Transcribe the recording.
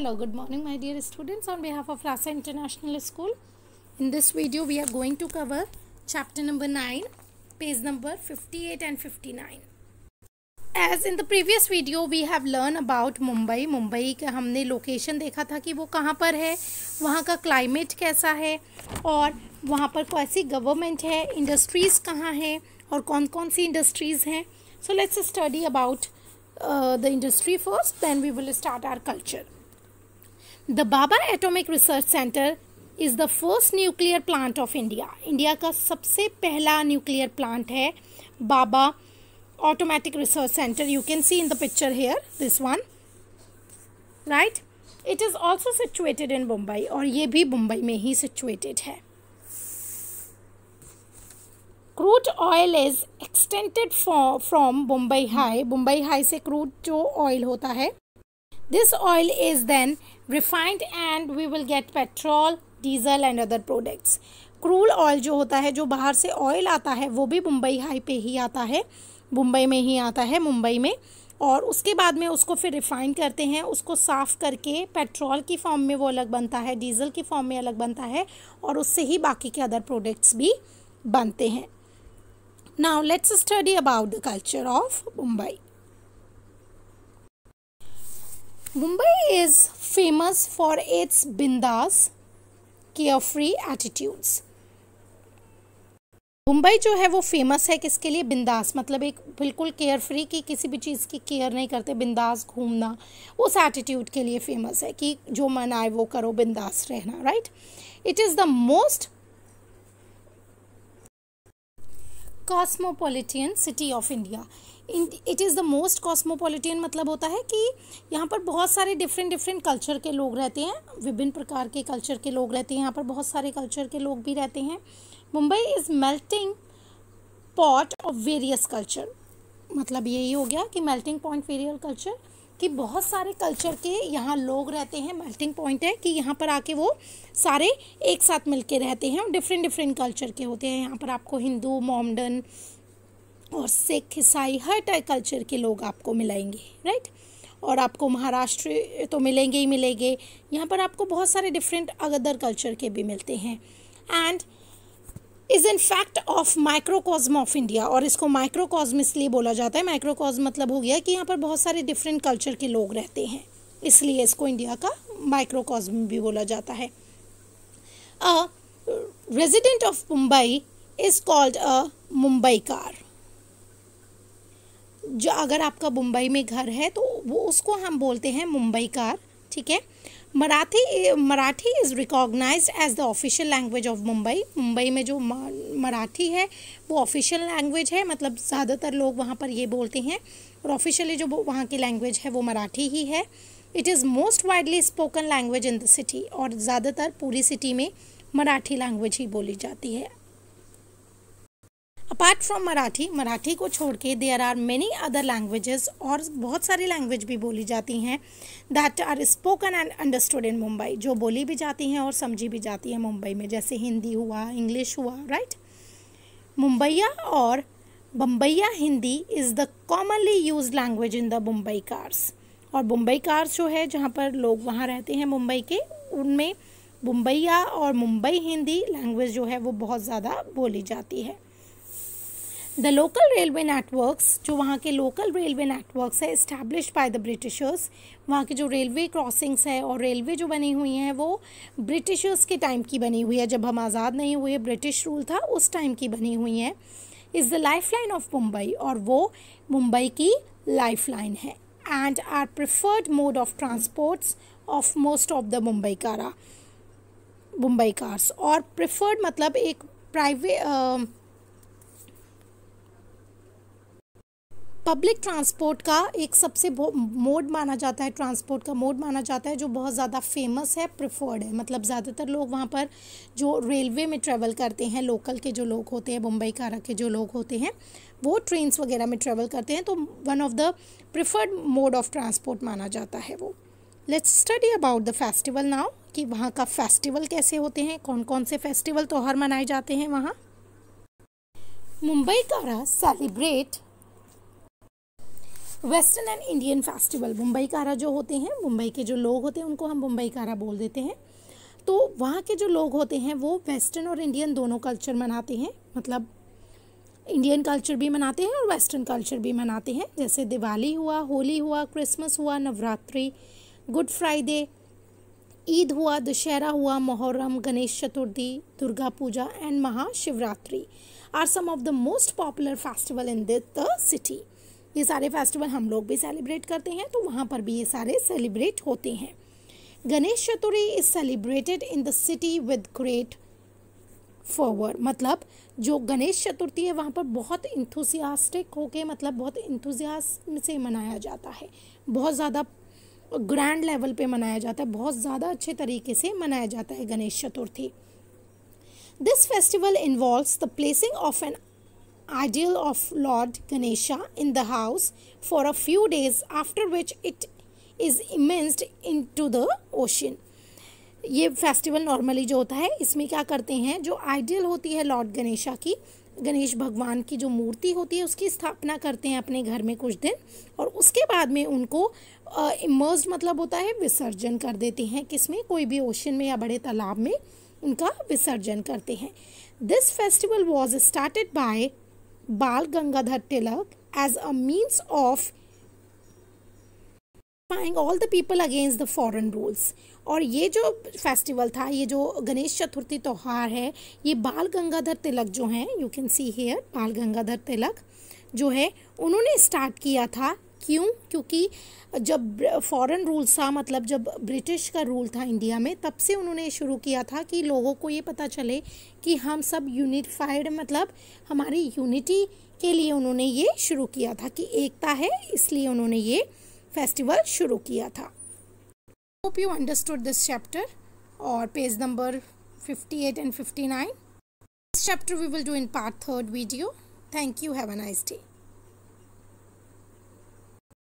Hello, good morning my dear students. On behalf of Rasa International School, in this video we are going to cover chapter number 9, page number 58 and 59. As in the previous video we have learned about Mumbai. Mumbai का हमने location देखा था कि वो कहाँ पर है वहाँ का climate कैसा है और वहाँ पर कैसी government है industries कहाँ हैं और कौन कौन सी industries हैं So let's study about uh, the industry first then we will start our culture. The Bhabha atomic research centre is the first nuclear plant of India India का सबसे पहला न्यूक्लियर प्लांट है Bhabha automatic research centre you can see in the picture here this one right it is also situated in Mumbai और ये भी मुंबई में ही situated है crude oil is extended from Mumbai High Mumbai High से क्रूड जो ऑयल होता है This oil is then refined and we will get petrol, diesel and other products. Crude oil जो होता है जो बाहर से ऑयल आता है वो भी मुंबई हाई पे ही आता है मुंबई में ही आता है मुंबई में और उसके बाद में उसको फिर रिफ़ाइन करते हैं उसको साफ़ करके पेट्रोल की फॉर्म में वो अलग बनता है डीजल की फॉर्म में अलग बनता है और उससे ही बाकी के अदर प्रोडक्ट्स भी बनते हैं now let's study about the culture of Mumbai is famous for its bindaas carefree attitudes Mumbai जो है वो फेमस है किसके लिए बिंदास मतलब एक बिल्कुल केयर फ्री कि किसी भी चीज़ की केयर नहीं करते बिंदास घूमना उस एटीट्यूड के लिए फेमस है कि जो मन आए वो करो बिंदास रहना right it is the most cosmopolitan city of India it is the most cosmopolitan मतलब होता है कि यहाँ पर बहुत सारे डिफरेंट डिफरेंट कल्चर के लोग रहते हैं विभिन्न प्रकार के कल्चर के लोग रहते हैं यहाँ पर बहुत सारे कल्चर के लोग भी रहते हैं Mumbai is melting pot of various culture मतलब यही हो गया कि मेल्टिंग पॉइंट वेरियल कल्चर कि बहुत सारे कल्चर के यहाँ लोग रहते हैं मेल्टिंग पॉइंट है कि यहाँ पर आके वो सारे एक साथ मिल के रहते हैं और डिफरेंट डिफरेंट कल्चर के होते हैं यहाँ पर आपको हिंदू मॉमडन और सिख ईसाई हर टाइप कल्चर के लोग आपको मिलेंगे राइट और आपको महाराष्ट्र तो मिलेंगे ही मिलेंगे यहाँ पर आपको बहुत सारे डिफरेंट अदर कल्चर के भी मिलते हैं and is in fact of microcosm of India और इसको माइक्रोकॉज्म इसलिए बोला जाता है माइक्रोकॉज्म मतलब हो गया कि यहाँ पर बहुत सारे डिफरेंट कल्चर के लोग रहते हैं इसलिए इसको इंडिया का माइक्रोकॉज्म भी बोला जाता है a resident of Mumbai is called a Mumbaikar जो अगर आपका मुंबई में घर है तो वो उसको हम बोलते हैं मुंबई कार ठीक है Marathi Marathi is recognise as the official language of Mumbai Mumbai में जो मराठी है वो ऑफिशियल लैंग्वेज है मतलब ज़्यादातर लोग वहाँ पर ये बोलते हैं और ऑफिशियली जो वहाँ की लैंग्वेज है वो मराठी ही है it is most widely spoken language in the city और ज़्यादातर पूरी सिटी में मराठी लैंग्वेज ही बोली जाती है अपार्ट फ्रॉम मराठी मराठी को छोड़ के there are many other languages और बहुत सारी लैंग्वेज भी बोली जाती हैं that are spoken and understood in Mumbai जो बोली भी जाती हैं और समझी भी जाती हैं मुंबई में जैसे हिंदी हुआ इंग्लिश हुआ राइट मुंबईया और Bambaiya Hindi is the commonly use language in the Mumbaikars और मुंबई कार्स जो है जहाँ पर लोग वहाँ रहते हैं मुंबई के उनमें मुंबईया और मुंबई हिंदी लैंग्वेज जो है वो बहुत ज़्यादा बोली जाती है द लोकल रेलवे नेटवर्क्स जो वहाँ के लोकल रेलवे नेटवर्क्स है इस्टेब्लिश बाय द ब्रिटिशर्स वहाँ के जो रेलवे क्रॉसिंग्स है और रेलवे जो बनी हुई हैं वो ब्रिटिशर्स के टाइम की बनी हुई है जब हम आज़ाद नहीं हुए ब्रिटिश रूल था उस टाइम की बनी हुई हैं is the lifeline of Mumbai और वो मुंबई की लाइफ लाइन है and are preferred mode of transports of most of the Mumbaikar Mumbaikars और प्रिफर्ड मतलब एक प्राइवेट पब्लिक ट्रांसपोर्ट का एक सबसे मोड माना जाता है ट्रांसपोर्ट का मोड माना जाता है जो बहुत ज़्यादा फेमस है प्रिफर्ड है मतलब ज़्यादातर लोग वहाँ पर जो रेलवे में ट्रैवल करते हैं लोकल के जो लोग होते हैं मुंबई कारा के जो लोग होते हैं वो ट्रेन्स वगैरह में ट्रैवल करते हैं तो one of the preferred mode of transport माना जाता है वो let's study about the festival now कि वहाँ का फेस्टिवल कैसे होते हैं कौन कौन से फेस्टिवल त्यौहार मनाए जाते हैं वहाँ Mumbaikar celebrate western and Indian festival Mumbaikar जो होते हैं मुंबई के जो लोग होते हैं उनको हम मुंबई कारा बोल देते हैं तो वहाँ के जो लोग होते हैं वो वेस्टर्न और इंडियन दोनों कल्चर मनाते हैं मतलब इंडियन कल्चर भी मनाते हैं और वेस्टर्न कल्चर भी मनाते हैं जैसे दिवाली हुआ होली हुआ क्रिसमस हुआ नवरात्रि गुड फ्राइडे ईद हुआ दशहरा हुआ Muharram Ganesh Chaturthi Durga Puja and Mahashivratri are some of the most popular festival in this the city ये सारे फेस्टिवल हम लोग भी सेलिब्रेट करते हैं तो वहाँ पर भी ये सारे सेलिब्रेट होते हैं Ganesh Chaturthi is celebrated in the city with great forward मतलब जो गणेश चतुर्थी है वहाँ पर बहुत इंथुसियास्टिक होके मतलब बहुत इंथुजियास्म से मनाया जाता है बहुत ज़्यादा ग्रैंड लेवल पे मनाया जाता है बहुत ज़्यादा अच्छे तरीके से मनाया जाता है Ganesh Chaturthi this festival involve the placing of an idol of Lord Ganesha in the house for a few days after which it is immersed into the ocean. ये फेस्टिवल नॉर्मली जो होता है इसमें क्या करते हैं जो आइडियल होती है लॉर्ड गणेशा की गणेश भगवान की जो मूर्ति होती है उसकी स्थापना करते हैं अपने घर में कुछ दिन और उसके बाद में उनको इमर्ज मतलब होता है विसर्जन कर देते हैं किसमें कोई भी ओशन में या बड़े तालाब में उनका विसर्जन करते हैं this festival was started by Bal Gangadhar Tilak as a means of पाइंग all the people against the foreign rules और ये जो फेस्टिवल था ये जो गणेश चतुर्थी त्यौहार है ये बाल गंगाधर तिलक जो हैं यू कैन सी हेयर बाल गंगाधर तिलक जो है उन्होंने स्टार्ट किया था क्यों क्योंकि जब फॉरेन रूल्स था मतलब जब ब्रिटिश का रूल था इंडिया में तब से उन्होंने शुरू किया था कि लोगों को ये पता चले कि हम सब यूनिफाइड मतलब हमारी यूनिटी के लिए उन्होंने ये शुरू किया था कि एकता है इसलिए उन्होंने ये फेस्टिवल शुरू किया था hope you understood this chapter और page number and fifty nine this chapter we will do in part third video thank you have a nice day